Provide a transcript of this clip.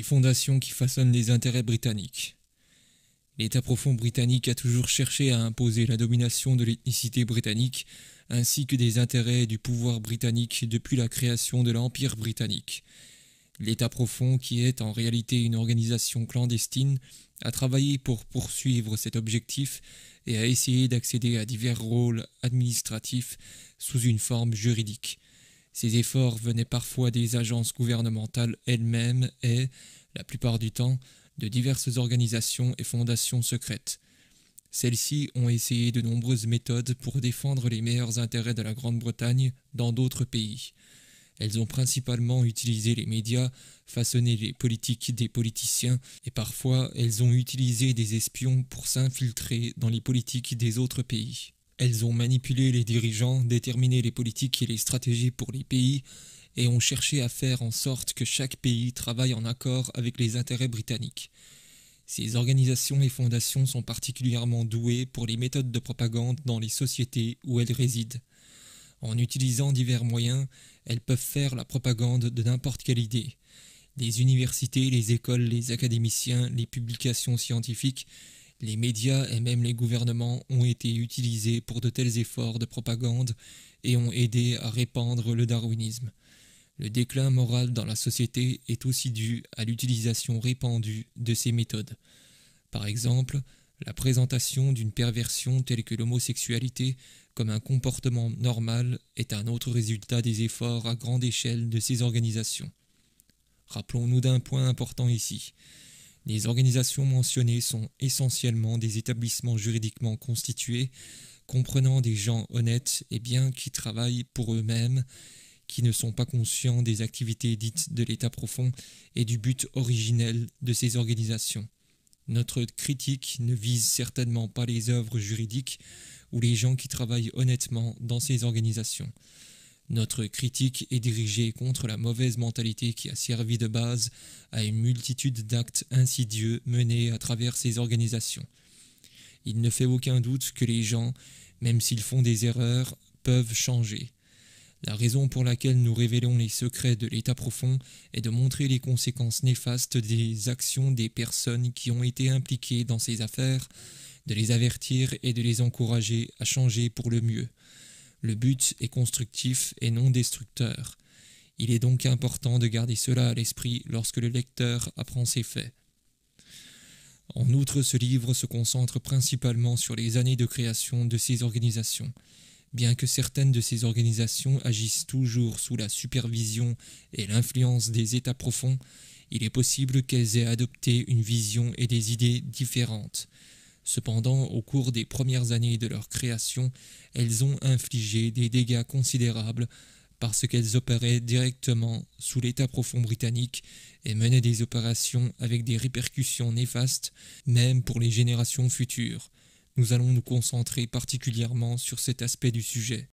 les fondations qui façonnent les intérêts britanniques. L'État profond britannique a toujours cherché à imposer la domination de l'ethnicité britannique ainsi que des intérêts du pouvoir britannique depuis la création de l'Empire britannique. L'État profond, qui est en réalité une organisation clandestine, a travaillé pour poursuivre cet objectif et a essayé d'accéder à divers rôles administratifs sous une forme juridique. Ces efforts venaient parfois des agences gouvernementales elles-mêmes et, la plupart du temps, de diverses organisations et fondations secrètes. Celles-ci ont essayé de nombreuses méthodes pour défendre les meilleurs intérêts de la Grande-Bretagne dans d'autres pays. Elles ont principalement utilisé les médias, façonné les politiques des politiciens, et parfois elles ont utilisé des espions pour s'infiltrer dans les politiques des autres pays. Elles ont manipulé les dirigeants, déterminé les politiques et les stratégies pour les pays, et ont cherché à faire en sorte que chaque pays travaille en accord avec les intérêts britanniques. Ces organisations et fondations sont particulièrement douées pour les méthodes de propagande dans les sociétés où elles résident. En utilisant divers moyens, elles peuvent faire la propagande de n'importe quelle idée. Les universités, les écoles, les académiciens, les publications scientifiques, les médias et même les gouvernements ont été utilisés pour de tels efforts de propagande et ont aidé à répandre le darwinisme. Le déclin moral dans la société est aussi dû à l'utilisation répandue de ces méthodes. Par exemple, la présentation d'une perversion telle que l'homosexualité comme un comportement normal est un autre résultat des efforts à grande échelle de ces organisations. Rappelons-nous d'un point important ici. Les organisations mentionnées sont essentiellement des établissements juridiquement constitués, comprenant des gens honnêtes et bien qui travaillent pour eux-mêmes, qui ne sont pas conscients des activités dites de l'État profond et du but originel de ces organisations. Notre critique ne vise certainement pas les œuvres juridiques ou les gens qui travaillent honnêtement dans ces organisations. Notre critique est dirigée contre la mauvaise mentalité qui a servi de base à une multitude d'actes insidieux menés à travers ces organisations. Il ne fait aucun doute que les gens, même s'ils font des erreurs, peuvent changer. La raison pour laquelle nous révélons les secrets de l'état profond est de montrer les conséquences néfastes des actions des personnes qui ont été impliquées dans ces affaires, de les avertir et de les encourager à changer pour le mieux. Le but est constructif et non destructeur. Il est donc important de garder cela à l'esprit lorsque le lecteur apprend ces faits. En outre, ce livre se concentre principalement sur les années de création de ces organisations, bien que certaines de ces organisations agissent toujours sous la supervision et l'influence des États profonds, il est possible qu'elles aient adopté une vision et des idées différentes. Cependant, au cours des premières années de leur création, elles ont infligé des dégâts considérables parce qu'elles opéraient directement sous l'État profond britannique et menaient des opérations avec des répercussions néfastes, même pour les générations futures. Nous allons nous concentrer particulièrement sur cet aspect du sujet.